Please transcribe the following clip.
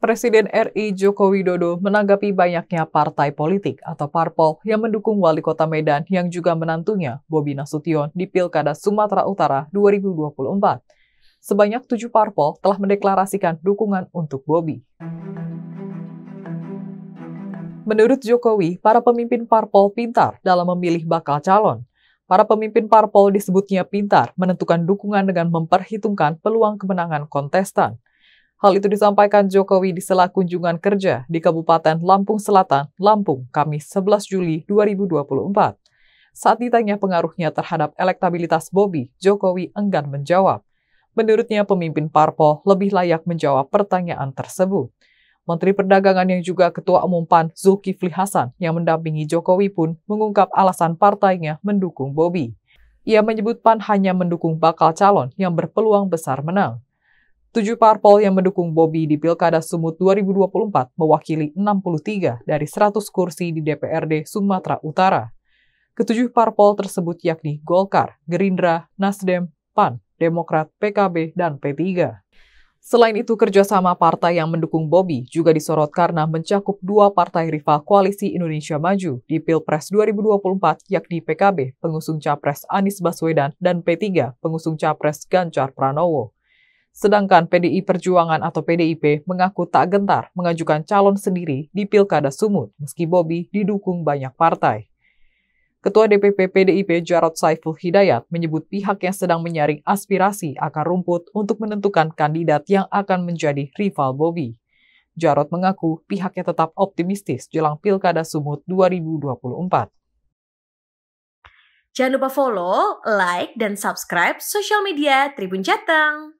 Presiden RI Joko Widodo menanggapi banyaknya partai politik atau parpol yang mendukung wali kota Medan yang juga menantunya, Bobi Nasution, di Pilkada Sumatera Utara 2024. Sebanyak tujuh parpol telah mendeklarasikan dukungan untuk Bobi. Menurut Jokowi, para pemimpin parpol pintar dalam memilih bakal calon. Para pemimpin parpol disebutnya pintar menentukan dukungan dengan memperhitungkan peluang kemenangan kontestan. Hal itu disampaikan Jokowi di sela kunjungan kerja di Kabupaten Lampung Selatan, Lampung, Kamis 11 Juli 2024. Saat ditanya pengaruhnya terhadap elektabilitas Bobi, Jokowi enggan menjawab. Menurutnya pemimpin parpol lebih layak menjawab pertanyaan tersebut. Menteri Perdagangan yang juga Ketua Umum PAN Zulkifli Hasan yang mendampingi Jokowi pun mengungkap alasan partainya mendukung Bobi. Ia menyebut PAN hanya mendukung bakal calon yang berpeluang besar menang. Tujuh parpol yang mendukung Bobi di Pilkada Sumut 2024 mewakili 63 dari 100 kursi di DPRD Sumatera Utara. Ketujuh parpol tersebut yakni Golkar, Gerindra, Nasdem, PAN, Demokrat, PKB, dan P3. Selain itu, kerjasama partai yang mendukung Bobi juga disorot karena mencakup dua partai rival Koalisi Indonesia Maju di Pilpres 2024, yakni PKB, pengusung Capres Anies Baswedan, dan P3, pengusung Capres Ganjar Pranowo. Sedangkan PDI Perjuangan atau PDIP mengaku tak gentar mengajukan calon sendiri di Pilkada Sumut, meski Bobi didukung banyak partai. Ketua DPP PDIP Jarod Saiful Hidayat menyebut pihak yang sedang menyaring aspirasi akar rumput untuk menentukan kandidat yang akan menjadi rival Bobi. Jarod mengaku pihaknya tetap optimistis jelang Pilkada Sumut 2024. Jangan lupa follow, like, dan subscribe sosial media Tribun Jateng.